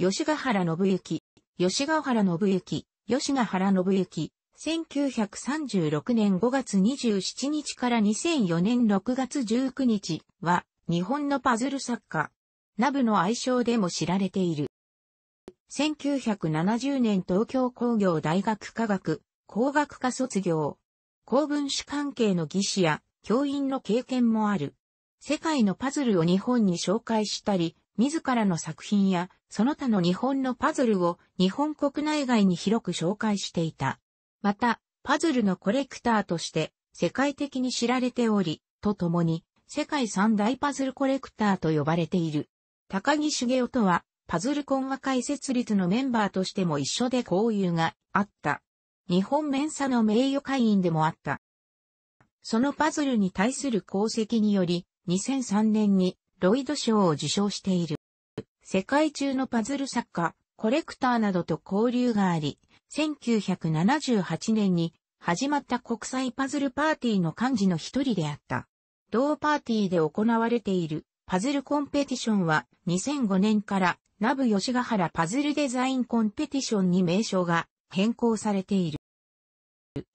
吉ヶ原信行、吉ヶ原信行、吉ヶ原信之、1936年5月27日から2004年6月19日は、日本のパズル作家、ナブの愛称でも知られている。1970年東京工業大学科学、工学科卒業。公文史関係の技師や教員の経験もある。世界のパズルを日本に紹介したり、自らの作品や、その他の日本のパズルを日本国内外に広く紹介していた。また、パズルのコレクターとして世界的に知られており、とともに世界三大パズルコレクターと呼ばれている。高木茂夫とは、パズルコンは会設立のメンバーとしても一緒で交友があった。日本メンサの名誉会員でもあった。そのパズルに対する功績により、2003年にロイド賞を受賞している。世界中のパズル作家、コレクターなどと交流があり、1978年に始まった国際パズルパーティーの幹事の一人であった。同パーティーで行われているパズルコンペティションは2005年からナブ吉ヶ原パズルデザインコンペティションに名称が変更されている。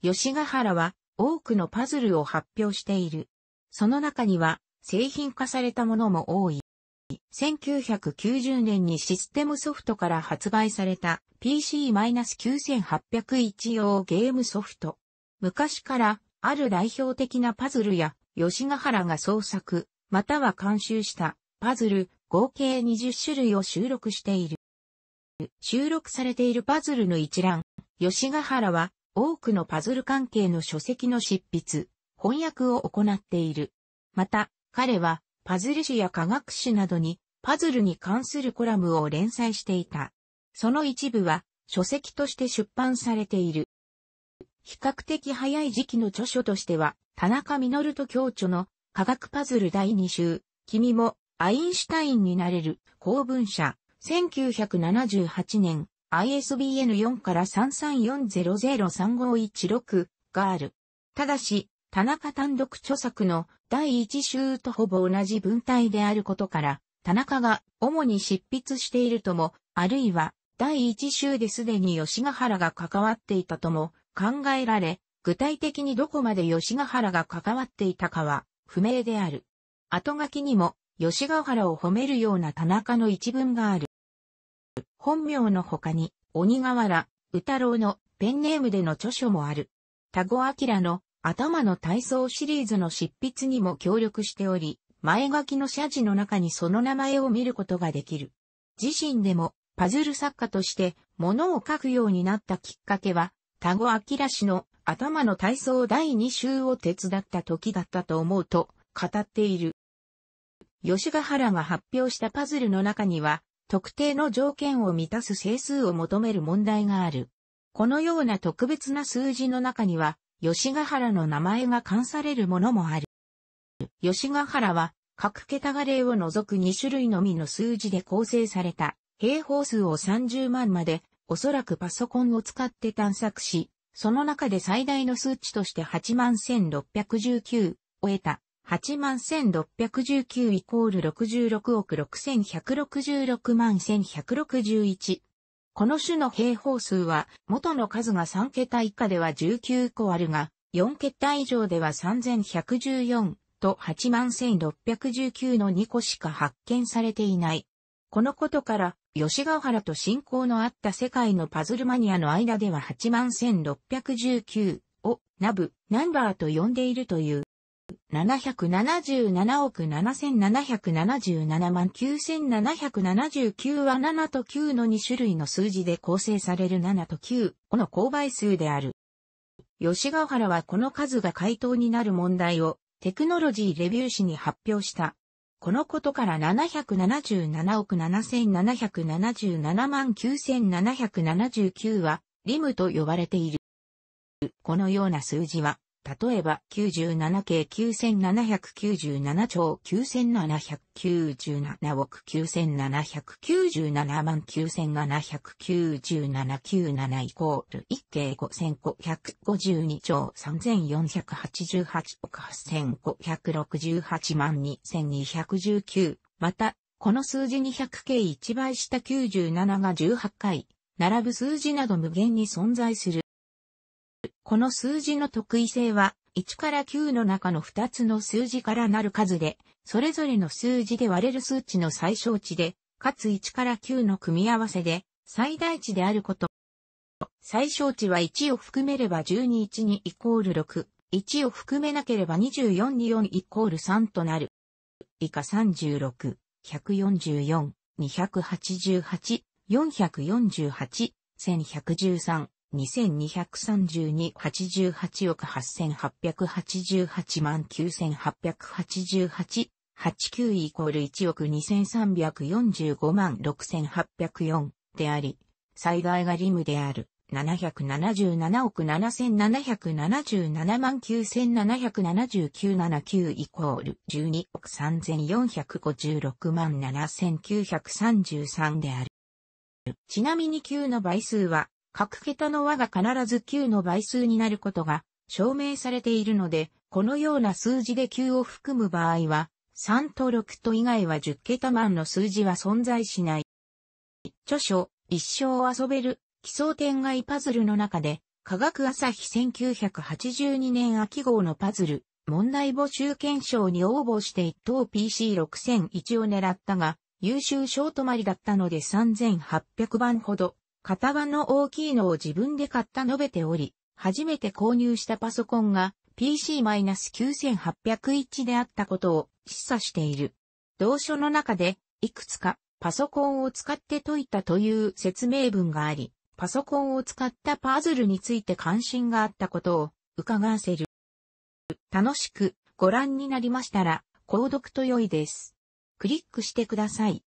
吉ヶ原は多くのパズルを発表している。その中には製品化されたものも多い。1990年にシステムソフトから発売された PC-9801 用ゲームソフト。昔からある代表的なパズルや吉ヶ原が創作、または監修したパズル合計20種類を収録している。収録されているパズルの一覧、吉ヶ原は多くのパズル関係の書籍の執筆、翻訳を行っている。また、彼はパズル誌や科学誌などにパズルに関するコラムを連載していた。その一部は書籍として出版されている。比較的早い時期の著書としては、田中実と共著の科学パズル第2集、君もアインシュタインになれる公文社、1978年 ISBN4 から33400351 6がある。ただし、田中単独著作の第一集とほぼ同じ文体であることから、田中が主に執筆しているとも、あるいは第一集ですでに吉ヶ原が関わっていたとも考えられ、具体的にどこまで吉ヶ原が関わっていたかは不明である。後書きにも吉ヶ原を褒めるような田中の一文がある。本名の他に、鬼瓦、宇太郎のペンネームでの著書もある。田子明の頭の体操シリーズの執筆にも協力しており、前書きの写字の中にその名前を見ることができる。自身でもパズル作家として物を書くようになったきっかけは、田子明氏の頭の体操第2週を手伝った時だったと思うと語っている。吉ヶ原が発表したパズルの中には、特定の条件を満たす整数を求める問題がある。このような特別な数字の中には、吉ヶ原の名前が冠されるものもある。吉ヶ原は、各桁が例を除く2種類のみの数字で構成された、平方数を30万まで、おそらくパソコンを使って探索し、その中で最大の数値として81,619を得た。81,619イコール66億6166万1161この種の平方数は、元の数が3桁以下では19個あるが、4桁以上では3114と81619の2個しか発見されていない。このことから、吉ヶ原と親交のあった世界のパズルマニアの間では81619をナブ、ナンバーと呼んでいるという。777億7777万9779は7と9の2種類の数字で構成される7と9、この勾配数である。吉ヶ原はこの数が回答になる問題をテクノロジーレビュー誌に発表した。このことから777億7777万9779はリムと呼ばれている。このような数字は例えば97系9797兆9797億9797万979797イコール1系5552兆3488億8568万2219また、この数字に100系1倍した97が18回、並ぶ数字など無限に存在する。この数字の特異性は、1から9の中の2つの数字からなる数で、それぞれの数字で割れる数値の最小値で、かつ1から9の組み合わせで、最大値であること。最小値は1を含めれば12、12イコール6、1を含めなければ24、24イコール3となる。以下36、144、288、448、1113、2232-88億8888万9888 89イコール1億2345万6804であり、最大がリムである777億7777万977979イコール12億3456万7933である。ちなみに9の倍数は各桁の和が必ず9の倍数になることが証明されているので、このような数字で9を含む場合は、3と6と以外は10桁万の数字は存在しない。著書、一生遊べる、奇想天外パズルの中で、科学朝日1982年秋号のパズル、問題募集検証に応募して一等 PC6001 を狙ったが、優秀賞止まりだったので3800番ほど型番の大きいのを自分で買った述べており、初めて購入したパソコンが PC-9801 であったことを示唆している。同書の中で、いくつかパソコンを使って解いたという説明文があり、パソコンを使ったパズルについて関心があったことを伺わせる。楽しくご覧になりましたら、購読と良いです。クリックしてください。